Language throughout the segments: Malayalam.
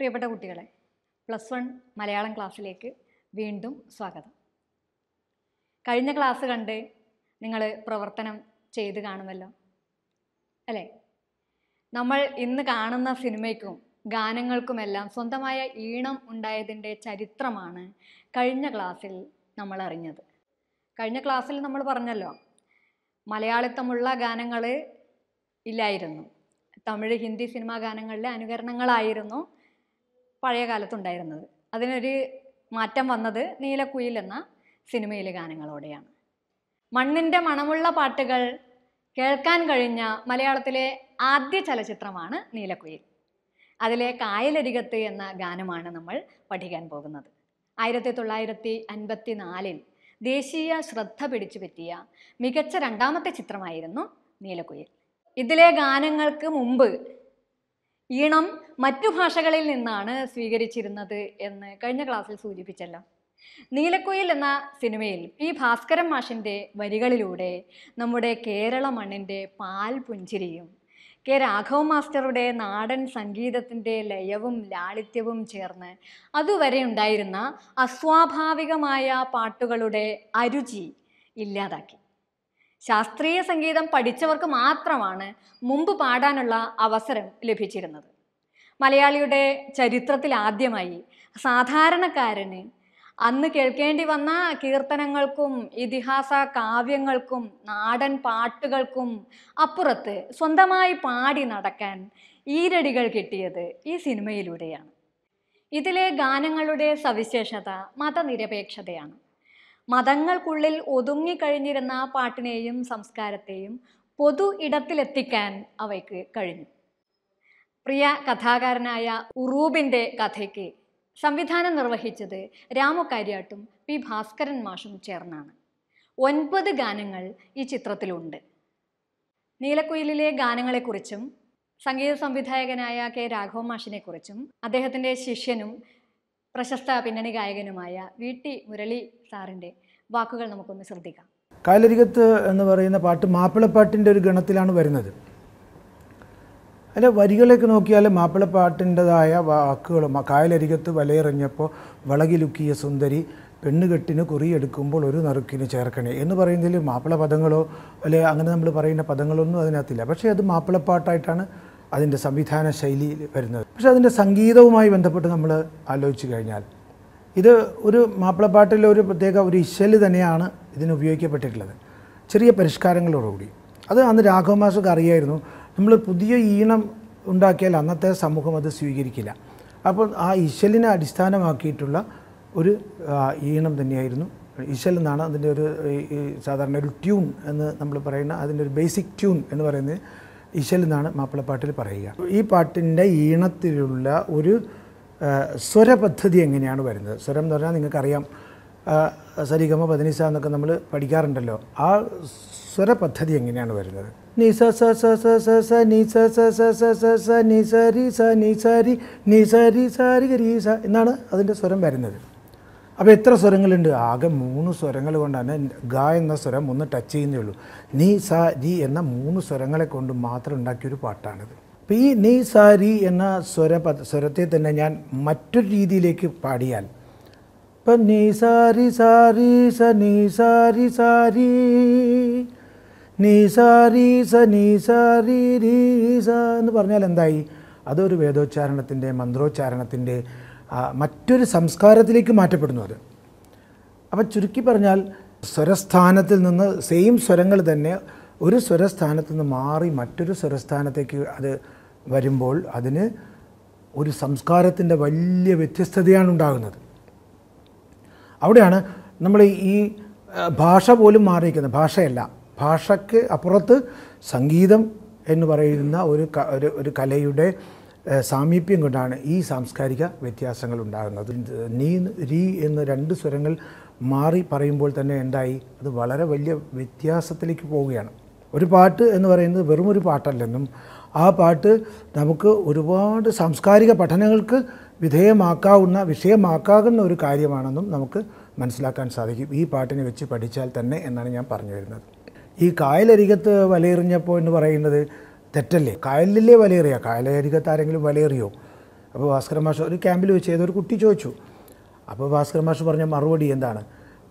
പ്രിയപ്പെട്ട കുട്ടികളെ പ്ലസ് വൺ മലയാളം ക്ലാസ്സിലേക്ക് വീണ്ടും സ്വാഗതം കഴിഞ്ഞ ക്ലാസ് കണ്ട് നിങ്ങൾ പ്രവർത്തനം ചെയ്ത് കാണുമല്ലോ അല്ലേ നമ്മൾ ഇന്ന് കാണുന്ന സിനിമയ്ക്കും ഗാനങ്ങൾക്കുമെല്ലാം സ്വന്തമായ ഈണം ഉണ്ടായതിൻ്റെ ചരിത്രമാണ് കഴിഞ്ഞ ക്ലാസ്സിൽ നമ്മൾ അറിഞ്ഞത് കഴിഞ്ഞ ക്ലാസ്സിൽ നമ്മൾ പറഞ്ഞല്ലോ മലയാളിത്തമുള്ള ഗാനങ്ങൾ ഇല്ലായിരുന്നു തമിഴ് ഹിന്ദി സിനിമാ ഗാനങ്ങളിലെ അനുകരണങ്ങളായിരുന്നു പഴയ കാലത്തുണ്ടായിരുന്നത് അതിനൊരു മാറ്റം വന്നത് നീലക്കുയിൽ എന്ന സിനിമയിലെ ഗാനങ്ങളോടെയാണ് മണ്ണിൻ്റെ മണമുള്ള പാട്ടുകൾ കേൾക്കാൻ കഴിഞ്ഞ മലയാളത്തിലെ ആദ്യ ചലച്ചിത്രമാണ് നീലക്കുയിൽ അതിലെ കായലരികത്ത് എന്ന ഗാനമാണ് നമ്മൾ പഠിക്കാൻ പോകുന്നത് ആയിരത്തി തൊള്ളായിരത്തി അൻപത്തി നാലിൽ ദേശീയ ശ്രദ്ധ പിടിച്ചു പറ്റിയ മികച്ച രണ്ടാമത്തെ ചിത്രമായിരുന്നു നീലക്കുയിൽ ഇതിലെ ഗാനങ്ങൾക്ക് മുമ്പ് ഈണം മറ്റു ഭാഷകളിൽ നിന്നാണ് സ്വീകരിച്ചിരുന്നത് എന്ന് കഴിഞ്ഞ ക്ലാസ്സിൽ സൂചിപ്പിച്ചല്ലോ നീലക്കുയിൽ എന്ന സിനിമയിൽ പി ഭാസ്കരൻ മാഷിൻ്റെ വരികളിലൂടെ നമ്മുടെ കേരള മണ്ണിൻ്റെ പാൽ പുഞ്ചിരിയും കെ രാഘവ് മാസ്റ്ററുടെ നാടൻ സംഗീതത്തിൻ്റെ ലയവും ലാളിത്യവും ചേർന്ന് അതുവരെ ഉണ്ടായിരുന്ന അസ്വാഭാവികമായ പാട്ടുകളുടെ അരുചി ഇല്ലാതാക്കി ശാസ്ത്രീയ സംഗീതം പഠിച്ചവർക്ക് മാത്രമാണ് മുമ്പ് പാടാനുള്ള അവസരം ലഭിച്ചിരുന്നത് മലയാളിയുടെ ചരിത്രത്തിൽ ആദ്യമായി സാധാരണക്കാരന് അന്ന് കേൾക്കേണ്ടി വന്ന കീർത്തനങ്ങൾക്കും ഇതിഹാസ കാവ്യങ്ങൾക്കും നാടൻ പാട്ടുകൾക്കും അപ്പുറത്ത് സ്വന്തമായി പാടി നടക്കാൻ ഈരടികൾ കിട്ടിയത് ഈ സിനിമയിലൂടെയാണ് ഇതിലെ ഗാനങ്ങളുടെ സവിശേഷത മതനിരപേക്ഷതയാണ് മതങ്ങൾക്കുള്ളിൽ ഒതുങ്ങിക്കഴിഞ്ഞിരുന്ന പാട്ടിനെയും സംസ്കാരത്തെയും പൊതു ഇടത്തിലെത്തിക്കാൻ അവയ്ക്ക് കഴിഞ്ഞു പ്രിയ കഥാകാരനായ ഉറൂബിൻ്റെ കഥയ്ക്ക് സംവിധാനം നിർവഹിച്ചത് രാമു കാര്യാട്ടും പി ഭാസ്കരൻ മാഷും ചേർന്നാണ് ഒൻപത് ഗാനങ്ങൾ ഈ ചിത്രത്തിലുണ്ട് നീലക്കുയിലിലെ ഗാനങ്ങളെക്കുറിച്ചും സംഗീത സംവിധായകനായ കെ രാഘവ മാഷിനെക്കുറിച്ചും അദ്ദേഹത്തിൻ്റെ ശിഷ്യനും പ്രശസ്ത പിന്നണി ഗായകനുമായ വി ടി മുരളി സാറിൻ്റെ വാക്കുകൾ നമുക്കൊന്ന് ശ്രദ്ധിക്കാം കാലരികത്ത് എന്ന് പറയുന്ന പാട്ട് മാപ്പിളപ്പാട്ടിൻ്റെ ഒരു ഗണത്തിലാണ് വരുന്നത് അതിൻ്റെ വരികളൊക്കെ നോക്കിയാൽ മാപ്പിളപ്പാട്ടിൻ്റെതായ വാക്കുകളും കായലരികത്ത് വലയെറിഞ്ഞപ്പോൾ വളകിലുക്കിയ സുന്ദരി പെണ്ണുകെട്ടിന് കുറിയെടുക്കുമ്പോൾ ഒരു നറുക്കിന് ചേർക്കണേ എന്ന് പറയുന്നതിൽ മാപ്പിള പദങ്ങളോ അല്ലെ അങ്ങനെ നമ്മൾ പറയുന്ന പദങ്ങളൊന്നും അതിനകത്തില്ല പക്ഷേ അത് മാപ്പിളപ്പാട്ടായിട്ടാണ് അതിൻ്റെ സംവിധാന ശൈലിയിൽ വരുന്നത് പക്ഷേ അതിൻ്റെ സംഗീതവുമായി ബന്ധപ്പെട്ട് നമ്മൾ ആലോചിച്ച് കഴിഞ്ഞാൽ ഇത് ഒരു മാപ്പിളപ്പാട്ടിലെ ഒരു പ്രത്യേക ഒരു ഇശല് തന്നെയാണ് ഇതിന് ഉപയോഗിക്കപ്പെട്ടിട്ടുള്ളത് ചെറിയ പരിഷ്കാരങ്ങളോടുകൂടി അത് അന്ന് രാഘവമാസൊക്കെ അറിയായിരുന്നു നമ്മൾ പുതിയ ഈണം ഉണ്ടാക്കിയാൽ അന്നത്തെ സമൂഹം അത് സ്വീകരിക്കില്ല അപ്പോൾ ആ ഇശലിനെ അടിസ്ഥാനമാക്കിയിട്ടുള്ള ഒരു ഈണം തന്നെയായിരുന്നു ഇശൽ എന്നാണ് അതിൻ്റെ ഒരു സാധാരണ ഒരു ട്യൂൺ എന്ന് നമ്മൾ പറയുന്ന അതിൻ്റെ ഒരു ബേസിക് ട്യൂൺ എന്ന് പറയുന്നത് ഈശ്വൽ എന്നാണ് മാപ്പിളപ്പാട്ടിൽ പറയുക ഈ പാട്ടിൻ്റെ ഈണത്തിലുള്ള ഒരു സ്വരപദ്ധതി എങ്ങനെയാണ് വരുന്നത് സ്വരം എന്ന് പറഞ്ഞാൽ നിങ്ങൾക്കറിയാം സരിഗമ പതിനിസ എന്നൊക്കെ നമ്മൾ പഠിക്കാറുണ്ടല്ലോ ആ സ്വരപദ്ധതി എങ്ങനെയാണ് വരുന്നത് നിസ സ സ സ സ സ സ സ സ സ സ സ നി രി സ നി രി നി രി സ രി സ എന്നാണ് അതിൻ്റെ സ്വരം വരുന്നത് അപ്പോൾ എത്ര സ്വരങ്ങളുണ്ട് ആകെ മൂന്ന് സ്വരങ്ങൾ കൊണ്ടാണ് ഗ എന്ന സ്വരം ഒന്ന് ടച്ച് ചെയ്യുന്നേ ഉള്ളൂ നീ സ രി എന്ന മൂന്ന് സ്വരങ്ങളെ കൊണ്ട് മാത്രം ഉണ്ടാക്കിയൊരു പാട്ടാണിത് അപ്പോൾ ഈ നീ സ രി എന്ന സ്വര സ്വരത്തെ തന്നെ ഞാൻ മറ്റൊരു രീതിയിലേക്ക് പാടിയാൽ ഇപ്പം നീ സാരി സാരി സ നീ സാരി സാരി നീ സാരി സ നീ സാരി രീ സ എന്ന് പറഞ്ഞാൽ എന്തായി അതൊരു വേദോച്ചാരണത്തിൻ്റെ മന്ത്രോച്ചാരണത്തിൻ്റെ മറ്റൊരു സംസ്കാരത്തിലേക്ക് മാറ്റപ്പെടുന്നു അത് അപ്പം ചുരുക്കി പറഞ്ഞാൽ സ്വരസ്ഥാനത്തിൽ നിന്ന് സെയിം സ്വരങ്ങൾ തന്നെ ഒരു സ്വരസ്ഥാനത്ത് നിന്ന് മാറി മറ്റൊരു സ്വരസ്ഥാനത്തേക്ക് അത് വരുമ്പോൾ അതിന് ഒരു സംസ്കാരത്തിൻ്റെ വലിയ വ്യത്യസ്തതയാണ് ഉണ്ടാകുന്നത് അവിടെയാണ് നമ്മൾ ഈ ഭാഷ പോലും മാറിയിരിക്കുന്നത് ഭാഷയല്ല ഭാഷയ്ക്ക് അപ്പുറത്ത് സംഗീതം എന്ന് പറയുന്ന ഒരു ഒരു കലയുടെ സാമീപ്യം കൊണ്ടാണ് ഈ സാംസ്കാരിക വ്യത്യാസങ്ങൾ ഉണ്ടാകുന്നത് നീ രീ എന്ന രണ്ട് സ്വരങ്ങൾ മാറി പറയുമ്പോൾ തന്നെ എന്തായി അത് വളരെ വലിയ വ്യത്യാസത്തിലേക്ക് പോവുകയാണ് ഒരു പാട്ട് എന്ന് പറയുന്നത് വെറും ഒരു പാട്ടല്ലെന്നും ആ പാട്ട് നമുക്ക് ഒരുപാട് സാംസ്കാരിക പഠനങ്ങൾക്ക് വിധേയമാക്കാവുന്ന വിഷയമാക്കാകുന്ന ഒരു കാര്യമാണെന്നും നമുക്ക് മനസ്സിലാക്കാൻ സാധിക്കും ഈ പാട്ടിനെ വെച്ച് പഠിച്ചാൽ തന്നെ എന്നാണ് ഞാൻ പറഞ്ഞു വരുന്നത് ഈ കായലരികത്ത് വലയെറിഞ്ഞപ്പോൾ എന്ന് പറയുന്നത് തെറ്റല്ലേ കായലിലേ വലയേറിയ കായലരികത്ത് ആരെങ്കിലും വലയേറിയോ അപ്പോൾ ഭാസ്കര മാഷ് ഒരു ക്യാമ്പിൽ വെച്ച് ഏതൊരു കുട്ടി ചോദിച്ചു അപ്പോൾ ഭാസ്കര മാഷ് പറഞ്ഞ മറുപടി എന്താണ്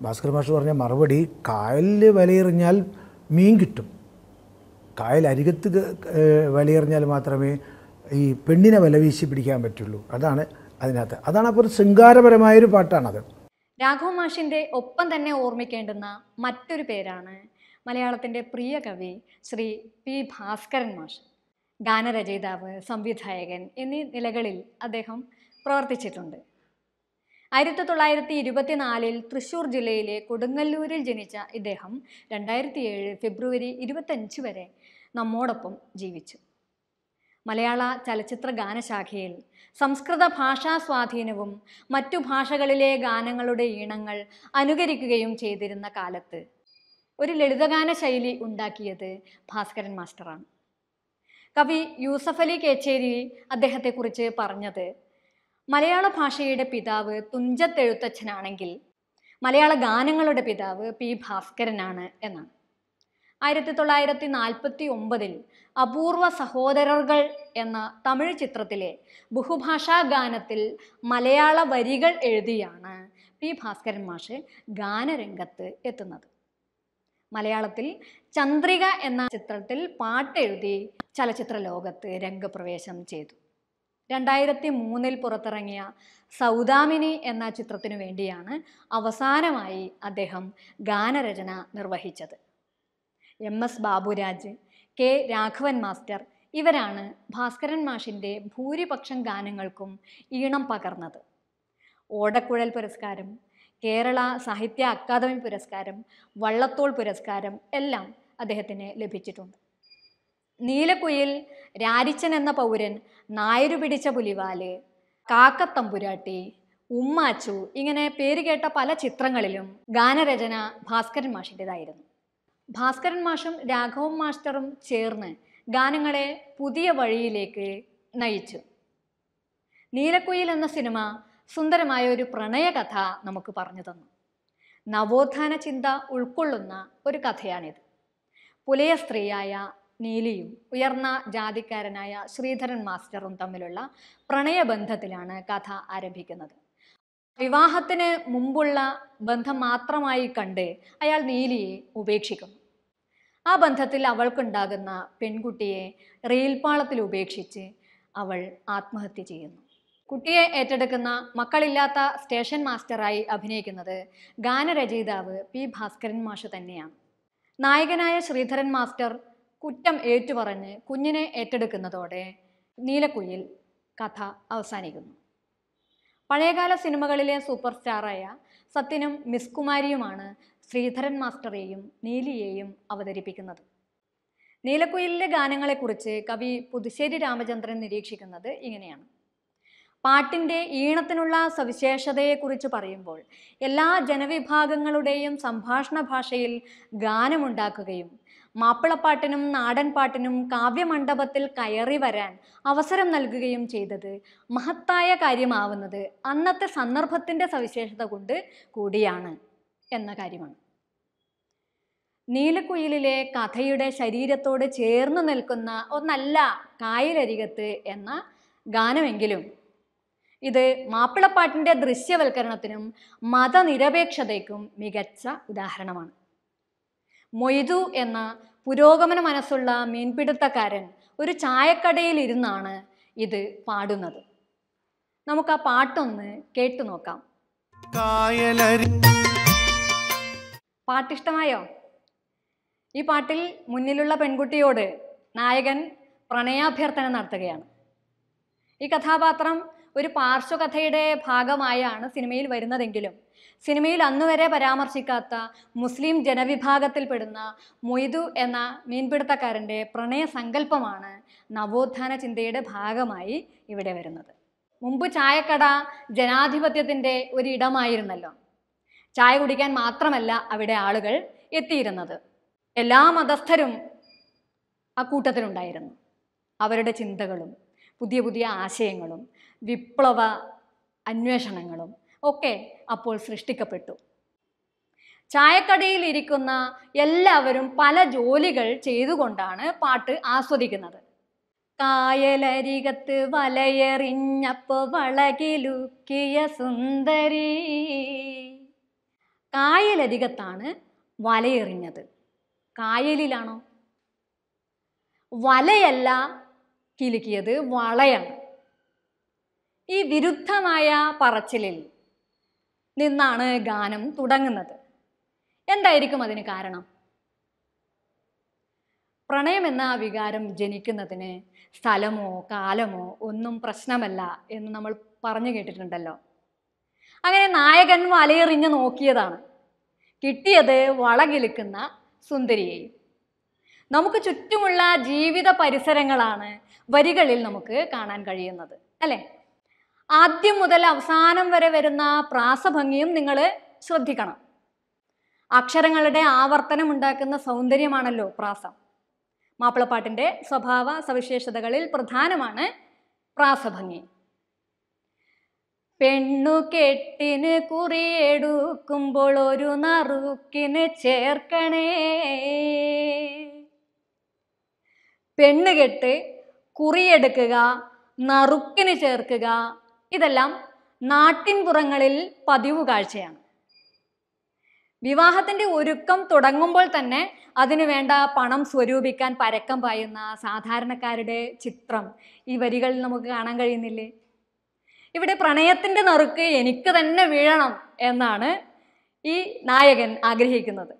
ഭാസ്കര മാഷ് പറഞ്ഞ മറുപടി കായലിൽ വലയെറിഞ്ഞാൽ മീൻ കിട്ടും കായൽ അരികത്ത് വലയെറിഞ്ഞാൽ മാത്രമേ ഈ പെണ്ണിനെ വില വീശി പിടിക്കാൻ പറ്റുള്ളൂ അതാണ് അതിനകത്ത് അതാണ് അപ്പോൾ ഒരു ശൃംഗാരപരമായൊരു പാട്ടാണത് രാഘവ മാഷിൻ്റെ ഒപ്പം തന്നെ ഓർമ്മിക്കേണ്ടുന്ന മറ്റൊരു പേരാണ് മലയാളത്തിൻ്റെ പ്രിയ കവി ശ്രീ പി ഭാസ്കരൻ മാഷ് ഗാനരചയിതാവ് സംവിധായകൻ എന്നീ നിലകളിൽ അദ്ദേഹം പ്രവർത്തിച്ചിട്ടുണ്ട് ആയിരത്തി തൊള്ളായിരത്തി ഇരുപത്തിനാലിൽ തൃശൂർ ജില്ലയിലെ കൊടുങ്ങല്ലൂരിൽ ജനിച്ച ഇദ്ദേഹം രണ്ടായിരത്തി ഏഴ് ഫെബ്രുവരി ഇരുപത്തഞ്ച് വരെ നമ്മോടൊപ്പം ജീവിച്ചു മലയാള ചലച്ചിത്ര ഗാനശാഖയിൽ സംസ്കൃത ഭാഷാ സ്വാധീനവും മറ്റു ഭാഷകളിലെ ഗാനങ്ങളുടെ ഈണങ്ങൾ അനുകരിക്കുകയും ചെയ്തിരുന്ന കാലത്ത് ഒരു ലളിതഗാന ശൈലി ഉണ്ടാക്കിയത് ഭാസ്കരൻ മാസ്റ്ററാണ് കവി യൂസഫ് അലി കേച്ചേരി അദ്ദേഹത്തെക്കുറിച്ച് പറഞ്ഞത് മലയാള ഭാഷയുടെ പിതാവ് തുഞ്ചത്തെഴുത്തച്ഛനാണെങ്കിൽ മലയാള ഗാനങ്ങളുടെ പിതാവ് പി ഭാസ്കരനാണ് എന്നാണ് ആയിരത്തി തൊള്ളായിരത്തി നാൽപ്പത്തി ഒമ്പതിൽ അപൂർവ സഹോദരകൾ എന്ന തമിഴ് ചിത്രത്തിലെ ബഹുഭാഷാ ഗാനത്തിൽ മലയാള വരികൾ എഴുതിയാണ് പി ഭാസ്കരൻ മാഷ് ഗാനരംഗത്ത് എത്തുന്നത് മലയാളത്തിൽ ചന്ദ്രിക എന്ന ചിത്രത്തിൽ പാട്ടെഴുതി ചലച്ചിത്ര ലോകത്ത് രംഗപ്രവേശം ചെയ്തു രണ്ടായിരത്തി മൂന്നിൽ പുറത്തിറങ്ങിയ സൗദാമിനി എന്ന ചിത്രത്തിനു വേണ്ടിയാണ് അവസാനമായി അദ്ദേഹം ഗാനരചന നിർവഹിച്ചത് M S Baburaj K Raghavan master ഇവരാണ് ഭാസ്കരൻ മാഷിൻ്റെ ഭൂരിപക്ഷം ഗാനങ്ങൾക്കും ഈണം പകർന്നത് ഓടക്കുഴൽ പുരസ്കാരം കേരള സാഹിത്യ അക്കാദമി പുരസ്കാരം വള്ളത്തോൾ പുരസ്കാരം എല്ലാം അദ്ദേഹത്തിന് ലഭിച്ചിട്ടുണ്ട് നീലക്കുയിൽ രാരിച്ചൻ എന്ന പൗരൻ നായരു പിടിച്ച പുലിവാല് കാക്കത്തമ്പുരാട്ടി ഉമ്മാച്ചു ഇങ്ങനെ പേരുകേട്ട പല ചിത്രങ്ങളിലും ഗാനരചന ഭാസ്കരൻ മാഷിൻ്റെതായിരുന്നു ഭാസ്കരൻ മാഷും രാഘവൻ മാസ്റ്ററും ചേർന്ന് ഗാനങ്ങളെ പുതിയ വഴിയിലേക്ക് നയിച്ചു നീലക്കുയിൽ എന്ന സിനിമ സുന്ദരമായ ഒരു പ്രണയകഥ നമുക്ക് പറഞ്ഞു തന്നു നവോത്ഥാന ചിന്ത ഉൾക്കൊള്ളുന്ന ഒരു കഥയാണിത് പുലയ സ്ത്രീയായ നീലിയും ഉയർന്ന ജാതിക്കാരനായ ശ്രീധരൻ മാസ്റ്ററും തമ്മിലുള്ള പ്രണയബന്ധത്തിലാണ് കഥ ആരംഭിക്കുന്നത് വിവാഹത്തിന് മുമ്പുള്ള ബന്ധം മാത്രമായി കണ്ട് അയാൾ നീലിയെ ഉപേക്ഷിക്കുന്നു ആ ബന്ധത്തിൽ അവൾക്കുണ്ടാകുന്ന പെൺകുട്ടിയെ റെയിൽപാളത്തിൽ ഉപേക്ഷിച്ച് അവൾ ആത്മഹത്യ ചെയ്യുന്നു കുട്ടിയെ ഏറ്റെടുക്കുന്ന മക്കളില്ലാത്ത സ്റ്റേഷൻ മാസ്റ്ററായി അഭിനയിക്കുന്നത് ഗാനരചയിതാവ് പി ഭാസ്കരൻ മാഷ് തന്നെയാണ് നായകനായ ശ്രീധരൻ മാസ്റ്റർ കുറ്റം ഏറ്റുപറഞ്ഞ് കുഞ്ഞിനെ ഏറ്റെടുക്കുന്നതോടെ നീലക്കുയിൽ കഥ അവസാനിക്കുന്നു പഴയകാല സിനിമകളിലെ സൂപ്പർ സ്റ്റാറായ സത്യനും മിസ് കുമാരിയുമാണ് ശ്രീധരൻ മാസ്റ്ററെയും നീലിയെയും അവതരിപ്പിക്കുന്നത് നീലക്കുയിലിലെ ഗാനങ്ങളെക്കുറിച്ച് കവി പുതുശ്ശേരി രാമചന്ദ്രൻ നിരീക്ഷിക്കുന്നത് ഇങ്ങനെയാണ് പാട്ടിൻ്റെ ഈണത്തിനുള്ള സവിശേഷതയെക്കുറിച്ച് പറയുമ്പോൾ എല്ലാ ജനവിഭാഗങ്ങളുടെയും സംഭാഷണ ഭാഷയിൽ ഗാനമുണ്ടാക്കുകയും മാപ്പിളപ്പാട്ടിനും നാടൻപാട്ടിനും കാവ്യമണ്ഡപത്തിൽ കയറി വരാൻ അവസരം നൽകുകയും ചെയ്തത് മഹത്തായ കാര്യമാവുന്നത് അന്നത്തെ സന്ദർഭത്തിൻ്റെ സവിശേഷത കൊണ്ട് കൂടിയാണ് എന്ന കാര്യമാണ് നീലക്കുയിലിലെ കഥയുടെ ശരീരത്തോട് ചേർന്ന് നിൽക്കുന്ന ഒന്നല്ല കായലരികത്ത് എന്ന ഗാനമെങ്കിലും ഇത് മാപ്പിളപ്പാട്ടിൻ്റെ ദൃശ്യവൽക്കരണത്തിനും മതനിരപേക്ഷതയ്ക്കും മികച്ച ഉദാഹരണമാണ് മൊയ്തു എന്ന പുരോഗമന മനസ്സുള്ള മീൻപിടുത്തക്കാരൻ ഒരു ചായക്കടയിൽ ഇരുന്നാണ് ഇത് പാടുന്നത് നമുക്ക് ആ പാട്ടൊന്ന് കേട്ടു നോക്കാം പാട്ടിഷ്ടമായോ ഈ പാട്ടിൽ മുന്നിലുള്ള പെൺകുട്ടിയോട് നായകൻ പ്രണയാഭ്യർത്ഥന നടത്തുകയാണ് ഈ കഥാപാത്രം ഒരു പാർശ്വകഥയുടെ ഭാഗമായാണ് സിനിമയിൽ വരുന്നതെങ്കിലും സിനിമയിൽ അന്നുവരെ പരാമർശിക്കാത്ത മുസ്ലിം ജനവിഭാഗത്തിൽപ്പെടുന്ന മൊയ്തു എന്ന മീൻപിടുത്തക്കാരൻ്റെ പ്രണയ സങ്കല്പമാണ് നവോത്ഥാന ചിന്തയുടെ ഭാഗമായി ഇവിടെ വരുന്നത് മുമ്പ് ചായക്കട ജനാധിപത്യത്തിൻ്റെ ഒരിടമായിരുന്നല്ലോ ചായ കുടിക്കാൻ മാത്രമല്ല അവിടെ ആളുകൾ എത്തിയിരുന്നത് എല്ലാ മതസ്ഥരും ആ കൂട്ടത്തിലുണ്ടായിരുന്നു അവരുടെ ചിന്തകളും പുതിയ പുതിയ ആശയങ്ങളും വിപ്ലവ അന്വേഷണങ്ങളും ഒക്കെ അപ്പോൾ സൃഷ്ടിക്കപ്പെട്ടു ചായക്കടയിൽ ഇരിക്കുന്ന എല്ലാവരും പല ജോലികൾ ചെയ്തുകൊണ്ടാണ് പാട്ട് ആസ്വദിക്കുന്നത് കായലരികത്ത് വലയെറിഞ്ഞപ്പോ വളകിലുക്കിയ സുന്ദരി കായലരികത്താണ് വലയെറിഞ്ഞത് കായലിലാണോ വലയല്ല കിലുക്കിയത് വളയാണ് ഈ വിരുദ്ധമായ പറച്ചിലിൽ നിന്നാണ് ഗാനം തുടങ്ങുന്നത് എന്തായിരിക്കും അതിന് കാരണം പ്രണയം എന്ന വികാരം ജനിക്കുന്നതിന് സ്ഥലമോ കാലമോ ഒന്നും പ്രശ്നമല്ല എന്ന് നമ്മൾ പറഞ്ഞു കേട്ടിട്ടുണ്ടല്ലോ അങ്ങനെ നായകൻ വലയെറിഞ്ഞ് നോക്കിയതാണ് കിട്ടിയത് വളകിലുക്കുന്ന സുന്ദരിയെയും നമുക്ക് ചുറ്റുമുള്ള ജീവിത പരിസരങ്ങളാണ് വരികളിൽ നമുക്ക് കാണാൻ കഴിയുന്നത് അല്ലേ ആദ്യം മുതൽ അവസാനം വരെ വരുന്ന പ്രാസഭംഗിയും നിങ്ങൾ ശ്രദ്ധിക്കണം അക്ഷരങ്ങളുടെ ആവർത്തനം ഉണ്ടാക്കുന്ന സൗന്ദര്യമാണല്ലോ പ്രാസം മാപ്പിളപ്പാട്ടിൻ്റെ സ്വഭാവ സവിശേഷതകളിൽ പ്രധാനമാണ് പ്രാസഭംഗി പെണ്ണു കെട്ടിന് കുറിയെടുക്കുമ്പോൾ ഒരു നറുക്കിന് ചേർക്കണേ പെണ്ണ് കുറിയെടുക്കുക നറുക്കിന് ചേർക്കുക ഇതെല്ലാം നാട്ടിൻപുറങ്ങളിൽ പതിവ് കാഴ്ചയാണ് വിവാഹത്തിന്റെ ഒരുക്കം തുടങ്ങുമ്പോൾ തന്നെ അതിനു വേണ്ട പണം സ്വരൂപിക്കാൻ പരക്കം പായുന്ന സാധാരണക്കാരുടെ ചിത്രം ഈ വരികളിൽ നമുക്ക് കാണാൻ കഴിയുന്നില്ലേ ഇവിടെ പ്രണയത്തിന്റെ നറുക്ക് എനിക്ക് തന്നെ വീഴണം എന്നാണ് ഈ നായകൻ ആഗ്രഹിക്കുന്നത്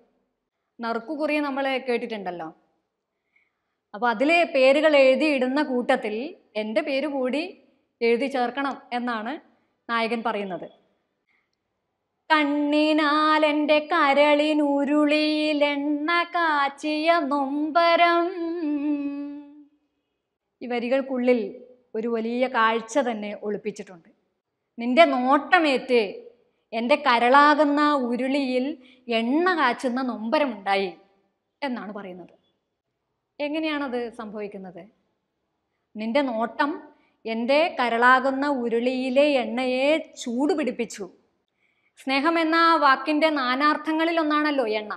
കുറിയ നമ്മൾ കേട്ടിട്ടുണ്ടല്ലോ അപ്പോൾ അതിലെ പേരുകൾ എഴുതിയിടുന്ന കൂട്ടത്തിൽ എൻ്റെ പേര് കൂടി എഴുതി ചേർക്കണം എന്നാണ് നായകൻ പറയുന്നത് കണ്ണിനാൽ എൻ്റെ കരളിനുരുളിയിലെണ്ണ കാച്ചിയ നൊമ്പരം ഈ വരികൾക്കുള്ളിൽ ഒരു വലിയ കാഴ്ച തന്നെ ഒളിപ്പിച്ചിട്ടുണ്ട് നിന്റെ നോട്ടമേറ്റ് എൻ്റെ കരളാകുന്ന ഉരുളിയിൽ എണ്ണ കാച്ചുന്ന നൊമ്പരമുണ്ടായി എന്നാണ് പറയുന്നത് എങ്ങനെയാണത് സംഭവിക്കുന്നത് നിന്റെ നോട്ടം എൻ്റെ കരളാകുന്ന ഉരുളിയിലെ എണ്ണയെ ചൂട് പിടിപ്പിച്ചു സ്നേഹം എന്ന വാക്കിൻ്റെ നാനാർത്ഥങ്ങളിലൊന്നാണല്ലോ എണ്ണ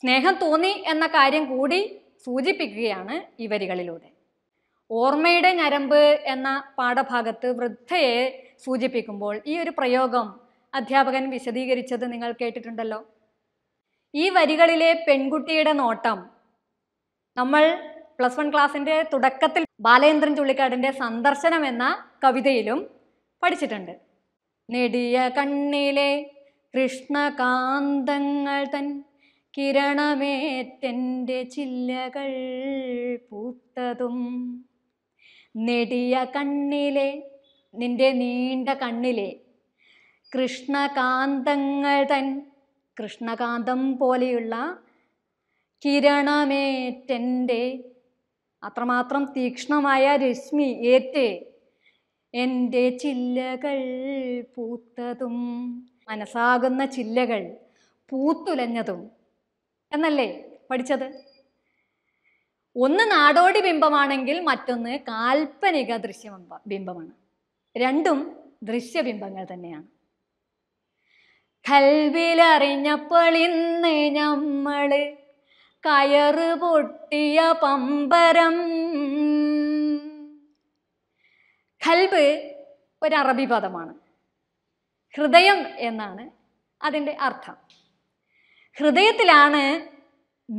സ്നേഹം തോന്നി എന്ന കാര്യം കൂടി സൂചിപ്പിക്കുകയാണ് ഈ വരികളിലൂടെ ഓർമ്മയുടെ ഞരമ്പ് എന്ന പാഠഭാഗത്ത് വൃദ്ധയെ സൂചിപ്പിക്കുമ്പോൾ ഈ ഒരു പ്രയോഗം അധ്യാപകൻ വിശദീകരിച്ചത് നിങ്ങൾ കേട്ടിട്ടുണ്ടല്ലോ ഈ വരികളിലെ പെൺകുട്ടിയുടെ നോട്ടം നമ്മൾ പ്ലസ് വൺ ക്ലാസ്സിൻ്റെ തുടക്കത്തിൽ ബാലേന്ദ്രൻ ചുള്ളിക്കാടിൻ്റെ സന്ദർശനം എന്ന കവിതയിലും പഠിച്ചിട്ടുണ്ട് നെടിയ കണ്ണിലെ കൃഷ്ണകാന്തങ്ങൾ തൻ കിരണമേറ്റൻ്റെ ചില്ലകൾ പൂത്തതും നെടിയ കണ്ണിലെ നിന്റെ നീണ്ട കണ്ണിലെ കൃഷ്ണകാന്തങ്ങൾ തൻ കൃഷ്ണകാന്തം പോലെയുള്ള കിരണമേറ്റൻ്റെ അത്രമാത്രം തീക്ഷ്ണമായ രശ്മി ഏറ്റ് എൻ്റെ ചില്ലകൾ പൂത്തതും മനസ്സാകുന്ന ചില്ലകൾ പൂത്തുലഞ്ഞതും എന്നല്ലേ പഠിച്ചത് ഒന്ന് നാടോടി ബിംബമാണെങ്കിൽ മറ്റൊന്ന് കാൽപ്പനിക ദൃശ്യ ബിംബമാണ് രണ്ടും ദൃശ്യബിംബങ്ങൾ തന്നെയാണ് കൽവിലറിഞ്ഞപ്പോൾ ഇന്ന് നമ്മള് കയറ് പൊട്ടിയ പമ്പരം ഖൽബ് ഒരു അറബി പദമാണ് ഹൃദയം എന്നാണ് അതിൻ്റെ അർത്ഥം ഹൃദയത്തിലാണ്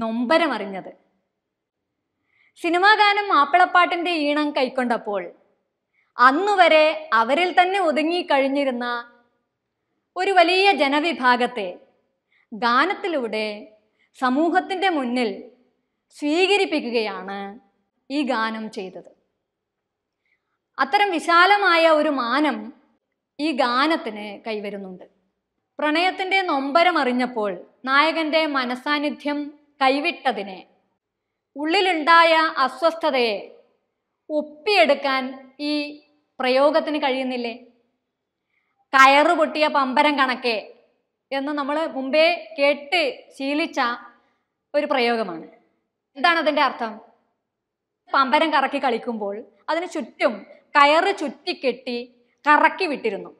നൊമ്പരമറിഞ്ഞത് സിനിമാ ഗാനം മാപ്പിളപ്പാട്ടിൻ്റെ ഈണം കൈക്കൊണ്ടപ്പോൾ അന്നുവരെ അവരിൽ തന്നെ ഒതുങ്ങി കഴിഞ്ഞിരുന്ന ഒരു വലിയ ജനവിഭാഗത്തെ ഗാനത്തിലൂടെ സമൂഹത്തിൻ്റെ മുന്നിൽ സ്വീകരിപ്പിക്കുകയാണ് ഈ ഗാനം ചെയ്തത് അത്തരം വിശാലമായ ഒരു മാനം ഈ ഗാനത്തിന് കൈവരുന്നുണ്ട് പ്രണയത്തിൻ്റെ നൊമ്പരമറിഞ്ഞപ്പോൾ നായകൻ്റെ മനസാന്നിധ്യം കൈവിട്ടതിനെ ഉള്ളിലുണ്ടായ അസ്വസ്ഥതയെ ഒപ്പിയെടുക്കാൻ ഈ പ്രയോഗത്തിന് കഴിയുന്നില്ലേ കയറുപൊട്ടിയ പമ്പരം കണക്കെ എന്ന് നമ്മൾ മുമ്പേ കേട്ട് ശീലിച്ച ഒരു പ്രയോഗമാണ് എന്താണ് അതിൻ്റെ അർത്ഥം പമ്പരം കറക്കി കളിക്കുമ്പോൾ അതിന് ചുറ്റും കയറ് ചുറ്റിക്കെട്ടി കറക്കി വിട്ടിരുന്നു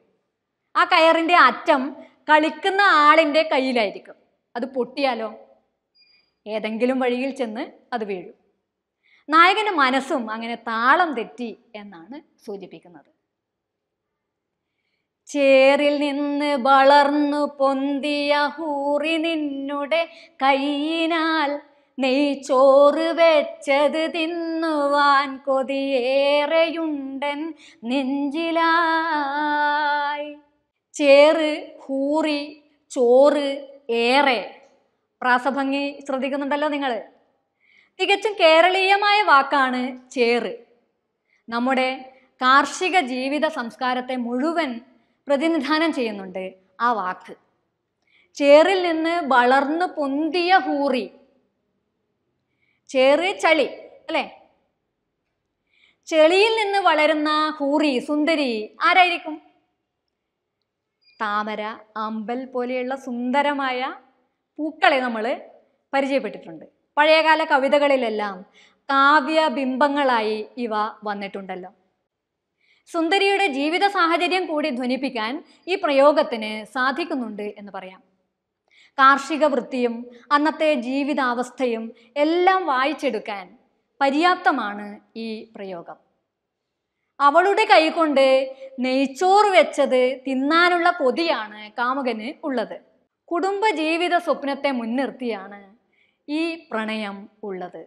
ആ കയറിൻ്റെ അറ്റം കളിക്കുന്ന ആളിൻ്റെ കയ്യിലായിരിക്കും അത് പൊട്ടിയാലോ ഏതെങ്കിലും വഴിയിൽ ചെന്ന് അത് വീഴും നായകൻ്റെ മനസ്സും അങ്ങനെ താളം തെറ്റി എന്നാണ് സൂചിപ്പിക്കുന്നത് ചേറിൽ നിന്ന് വളർന്നു പൊന്തിയ ഹൂറി നിന്നുടെ നെയ് ചോറ് വെച്ചത് തിന്നുവാൻ കൊതിയേറെയുണ്ടൻ നെഞ്ചിലായി ചേറ് ഹൂറി ചോറ് ഏറെ പ്രാസഭംഗി ശ്രദ്ധിക്കുന്നുണ്ടല്ലോ നിങ്ങൾ തികച്ചും കേരളീയമായ വാക്കാണ് ചേറ് നമ്മുടെ കാർഷിക ജീവിത സംസ്കാരത്തെ മുഴുവൻ പ്രതിനിധാനം ചെയ്യുന്നുണ്ട് ആ വാക്ക് ചേറിൽ നിന്ന് വളർന്നു പൊന്തിയ ഹൂറി ചേറ് ചളി അല്ലേ ചെളിയിൽ നിന്ന് വളരുന്ന ഹൂറി സുന്ദരി ആരായിരിക്കും താമര അമ്പൽ പോലെയുള്ള സുന്ദരമായ പൂക്കളെ നമ്മൾ പരിചയപ്പെട്ടിട്ടുണ്ട് പഴയകാല കവിതകളിലെല്ലാം കാവ്യ ബിംബങ്ങളായി ഇവ വന്നിട്ടുണ്ടല്ലോ സുന്ദരിയുടെ ജീവിത സാഹചര്യം കൂടി ധ്വനിപ്പിക്കാൻ ഈ പ്രയോഗത്തിന് സാധിക്കുന്നുണ്ട് എന്ന് പറയാം കാർഷിക വൃത്തിയും അന്നത്തെ ജീവിതാവസ്ഥയും എല്ലാം വായിച്ചെടുക്കാൻ പര്യാപ്തമാണ് ഈ പ്രയോഗം അവളുടെ കൈകൊണ്ട് നെയ്ച്ചോറ് വെച്ചത് തിന്നാനുള്ള കൊതിയാണ് കാമുകന് ഉള്ളത് കുടുംബജീവിത സ്വപ്നത്തെ മുൻനിർത്തിയാണ് ഈ പ്രണയം ഉള്ളത്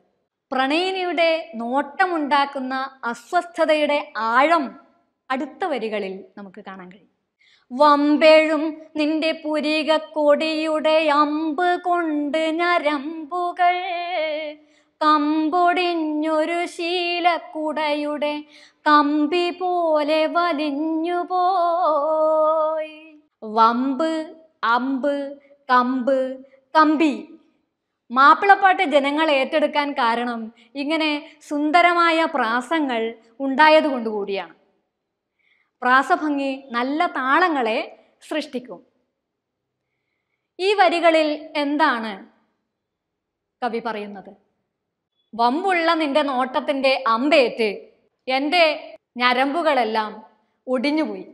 പ്രണയിനിയുടെ നോട്ടമുണ്ടാക്കുന്ന അസ്വസ്ഥതയുടെ ആഴം അടുത്ത വരികളിൽ നമുക്ക് കാണാൻ കഴിയും വമ്പെഴും നിന്റെ പുരിക കൊടിയുടെ അമ്പ് കൊണ്ട് ഞരമ്പുകൾ കമ്പൊടിഞ്ഞൊരു ശീലക്കുടയുടെ കമ്പി പോലെ വലിഞ്ഞുപോയി വമ്പ് അമ്പ് കമ്പ് കമ്പി മാപ്പിളപ്പാട്ട് ജനങ്ങൾ ഏറ്റെടുക്കാൻ കാരണം ഇങ്ങനെ സുന്ദരമായ പ്രാസങ്ങൾ ഉണ്ടായതുകൊണ്ട് കൂടിയാണ് പ്രാസഭംഗി നല്ല താളങ്ങളെ സൃഷ്ടിക്കും ഈ വരികളിൽ എന്താണ് കവി പറയുന്നത് വമ്പുള്ള നിന്റെ നോട്ടത്തിൻ്റെ അമ്പേറ്റ് എൻ്റെ ഞരമ്പുകളെല്ലാം ഒടിഞ്ഞുപോയി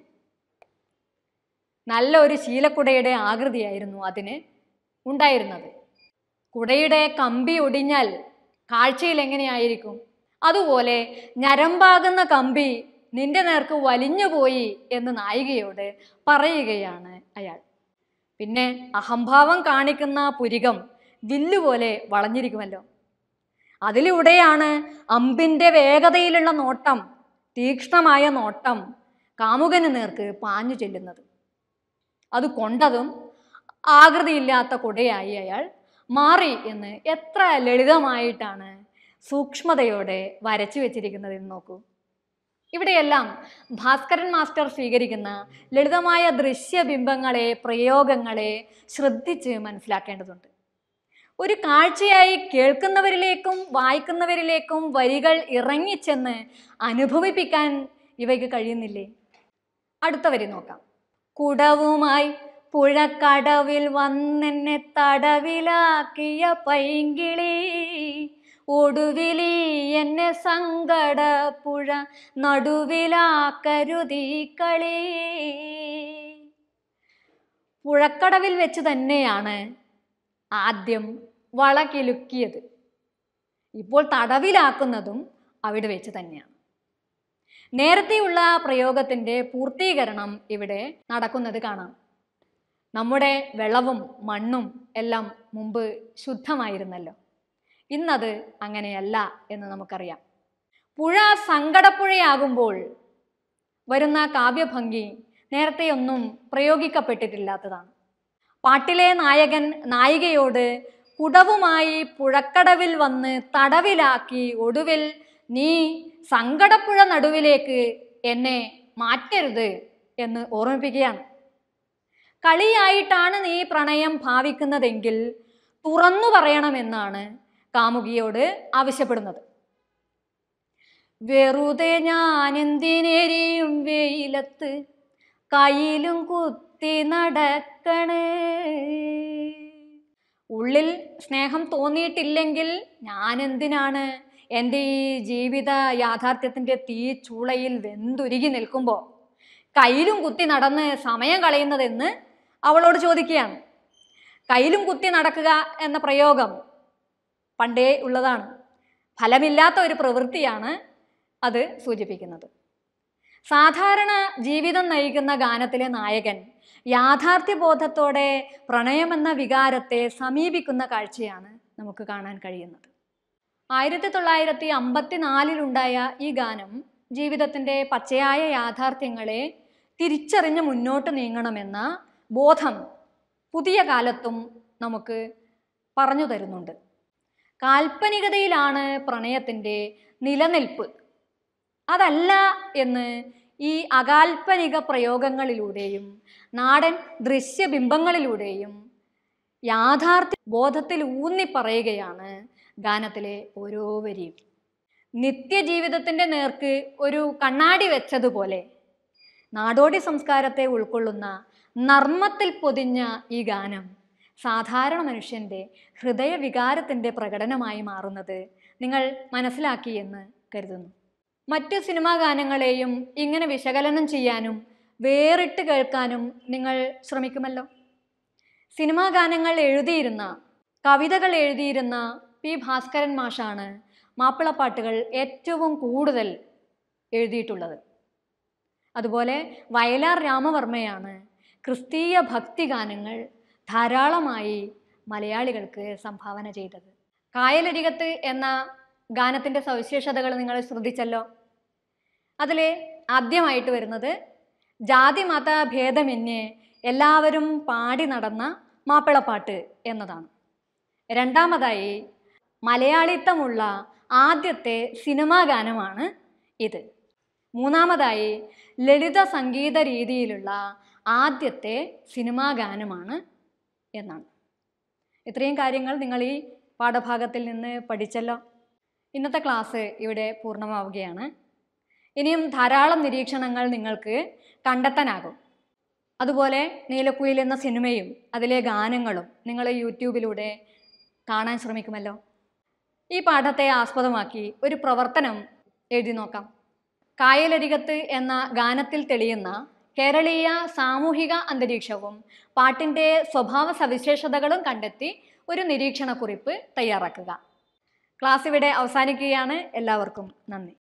നല്ല ഒരു ശീലക്കുടയുടെ ആകൃതിയായിരുന്നു അതിന് ഉണ്ടായിരുന്നത് കുടയുടെ കമ്പി ഒടിഞ്ഞാൽ കാഴ്ചയിൽ എങ്ങനെയായിരിക്കും അതുപോലെ ഞരമ്പാകുന്ന കമ്പി നിന്റെ നേർക്ക് വലിഞ്ഞുപോയി എന്ന് നായികയോട് പറയുകയാണ് അയാൾ പിന്നെ അഹംഭാവം കാണിക്കുന്ന പുരികം വില്ലുപോലെ വളഞ്ഞിരിക്കുമല്ലോ അതിലൂടെയാണ് അമ്പിൻ്റെ വേഗതയിലുള്ള നോട്ടം തീക്ഷ്ണമായ നോട്ടം കാമുകന് നേർക്ക് പാഞ്ഞു ചെല്ലുന്നത് അത് കൊണ്ടതും ആകൃതിയില്ലാത്ത കൊടയായി അയാൾ മാറി എന്ന് എത്ര ലളിതമായിട്ടാണ് സൂക്ഷ്മതയോടെ വരച്ചു വെച്ചിരിക്കുന്നത് എന്ന് നോക്കൂ ഇവിടെയെല്ലാം ഭാസ്കരൻ മാസ്റ്റർ സ്വീകരിക്കുന്ന ലളിതമായ ദൃശ്യബിംബങ്ങളെ പ്രയോഗങ്ങളെ ശ്രദ്ധിച്ച് മനസ്സിലാക്കേണ്ടതുണ്ട് ഒരു കാഴ്ചയായി കേൾക്കുന്നവരിലേക്കും വായിക്കുന്നവരിലേക്കും വരികൾ ഇറങ്ങിച്ചെന്ന് അനുഭവിപ്പിക്കാൻ ഇവയ്ക്ക് കഴിയുന്നില്ലേ അടുത്ത വരി നോക്കാം കുടവുമായി പുഴക്കടവിൽ വന്നെന്നെ തടവിലാക്കിയ പൈങ്കിളി ഒടുവിലീ എന്നെ സങ്കടപ്പുഴ നടുവിലാക്കരുതി കളി പുഴക്കടവിൽ വെച്ച് തന്നെയാണ് ആദ്യം വളകിലുക്കിയത് ഇപ്പോൾ തടവിലാക്കുന്നതും അവിടെ വെച്ച് തന്നെയാണ് നേരത്തെയുള്ള പ്രയോഗത്തിൻ്റെ പൂർത്തീകരണം ഇവിടെ നടക്കുന്നത് കാണാം നമ്മുടെ വെള്ളവും മണ്ണും എല്ലാം മുമ്പ് ശുദ്ധമായിരുന്നല്ലോ ഇന്നത് അങ്ങനെയല്ല എന്ന് നമുക്കറിയാം പുഴ സങ്കടപ്പുഴയാകുമ്പോൾ വരുന്ന കാവ്യഭംഗി നേരത്തെയൊന്നും പ്രയോഗിക്കപ്പെട്ടിട്ടില്ലാത്തതാണ് പാട്ടിലെ നായകൻ നായികയോട് കുടവുമായി പുഴക്കടവിൽ വന്ന് തടവിലാക്കി ഒടുവിൽ നീ സങ്കടപ്പുഴ നടുവിലേക്ക് എന്നെ മാറ്റരുത് എന്ന് ഓർമ്മിപ്പിക്കുകയാണ് കളിയായിട്ടാണ് നീ പ്രണയം ഭാവിക്കുന്നതെങ്കിൽ തുറന്നു പറയണമെന്നാണ് കാമുകിയോട് ആവശ്യപ്പെടുന്നത് വെറുതെ എന്തിനേരിയും വെയിലത്ത് കയ്യിലും കുത്തി നടക്കണേ ഉള്ളിൽ സ്നേഹം തോന്നിയിട്ടില്ലെങ്കിൽ എന്തിനാണ് എൻ്റെ ഈ ജീവിത യാഥാർത്ഥ്യത്തിൻ്റെ ചൂളയിൽ വെന്തുരുകി നിൽക്കുമ്പോൾ കയ്യിലും കുത്തി നടന്ന് സമയം കളയുന്നതെന്ന് അവളോട് ചോദിക്കുകയാണ് കയ്യിലും കുത്തി നടക്കുക എന്ന പ്രയോഗം പണ്ടേ ഉള്ളതാണ് ഫലമില്ലാത്ത ഒരു പ്രവൃത്തിയാണ് അത് സൂചിപ്പിക്കുന്നത് സാധാരണ ജീവിതം നയിക്കുന്ന ഗാനത്തിലെ നായകൻ യാഥാർത്ഥ്യബോധത്തോടെ പ്രണയമെന്ന വികാരത്തെ സമീപിക്കുന്ന കാഴ്ചയാണ് നമുക്ക് കാണാൻ കഴിയുന്നത് ആയിരത്തി തൊള്ളായിരത്തി അമ്പത്തിനാലിലുണ്ടായ ഈ ഗാനം ജീവിതത്തിൻ്റെ പച്ചയായ യാഥാർത്ഥ്യങ്ങളെ തിരിച്ചറിഞ്ഞ് മുന്നോട്ട് നീങ്ങണമെന്ന ബോധം പുതിയ കാലത്തും നമുക്ക് പറഞ്ഞു തരുന്നുണ്ട് കാൽപ്പനികതയിലാണ് പ്രണയത്തിൻ്റെ നിലനിൽപ്പ് അതല്ല എന്ന് ഈ അകാൽപ്പനിക പ്രയോഗങ്ങളിലൂടെയും നാടൻ ദൃശ്യബിംബങ്ങളിലൂടെയും യാഥാർത്ഥ്യ ബോധത്തിൽ ഊന്നി പറയുകയാണ് ഗാനത്തിലെ ഓരോ വരിയും നിത്യജീവിതത്തിൻ്റെ നേർക്ക് ഒരു കണ്ണാടി വെച്ചതുപോലെ നാടോടി സംസ്കാരത്തെ ഉൾക്കൊള്ളുന്ന നർമ്മത്തിൽ പൊതിഞ്ഞ ഈ ഗാനം സാധാരണ മനുഷ്യൻ്റെ ഹൃദയവികാരത്തിൻ്റെ പ്രകടനമായി മാറുന്നത് നിങ്ങൾ മനസ്സിലാക്കിയെന്ന് കരുതുന്നു മറ്റ് സിനിമാ ഗാനങ്ങളെയും ഇങ്ങനെ വിശകലനം ചെയ്യാനും വേറിട്ട് കേൾക്കാനും നിങ്ങൾ ശ്രമിക്കുമല്ലോ സിനിമാ ഗാനങ്ങൾ എഴുതിയിരുന്ന കവിതകൾ എഴുതിയിരുന്ന പി ഭാസ്കരൻ മാഷാണ് മാപ്പിളപ്പാട്ടുകൾ ഏറ്റവും കൂടുതൽ എഴുതിയിട്ടുള്ളത് അതുപോലെ വയലാർ രാമവർമ്മയാണ് ക്രിസ്തീയ ഭക്തി ഗാനങ്ങൾ ധാരാളമായി മലയാളികൾക്ക് സംഭാവന ചെയ്തത് കായലരികത്ത് എന്ന ഗാനത്തിൻ്റെ സവിശേഷതകൾ നിങ്ങൾ ശ്രദ്ധിച്ചല്ലോ അതിൽ ആദ്യമായിട്ട് വരുന്നത് ജാതി മത ഭേദമന്യേ എല്ലാവരും പാടി നടന്ന മാപ്പിളപ്പാട്ട് എന്നതാണ് രണ്ടാമതായി മലയാളിത്തമുള്ള ആദ്യത്തെ സിനിമാ ഗാനമാണ് ഇത് മൂന്നാമതായി ലളിത സംഗീത രീതിയിലുള്ള ആദ്യത്തെ സിനിമാ ഗാനമാണ് എന്നാണ് ഇത്രയും കാര്യങ്ങൾ നിങ്ങൾ ഈ പാഠഭാഗത്തിൽ നിന്ന് പഠിച്ചല്ലോ ഇന്നത്തെ ക്ലാസ് ഇവിടെ പൂർണ്ണമാവുകയാണ് ഇനിയും ധാരാളം നിരീക്ഷണങ്ങൾ നിങ്ങൾക്ക് കണ്ടെത്താനാകും അതുപോലെ നീലക്കുയിൽ എന്ന സിനിമയും അതിലെ ഗാനങ്ങളും നിങ്ങൾ യൂട്യൂബിലൂടെ കാണാൻ ശ്രമിക്കുമല്ലോ ഈ പാഠത്തെ ആസ്പദമാക്കി ഒരു പ്രവർത്തനം എഴുതി നോക്കാം കായലരികത്ത് എന്ന ഗാനത്തിൽ തെളിയുന്ന കേരളീയ സാമൂഹിക അന്തരീക്ഷവും പാട്ടിൻ്റെ സ്വഭാവ സവിശേഷതകളും കണ്ടെത്തി ഒരു നിരീക്ഷണക്കുറിപ്പ് തയ്യാറാക്കുക ക്ലാസ് ഇവിടെ അവസാനിക്കുകയാണ് എല്ലാവർക്കും നന്ദി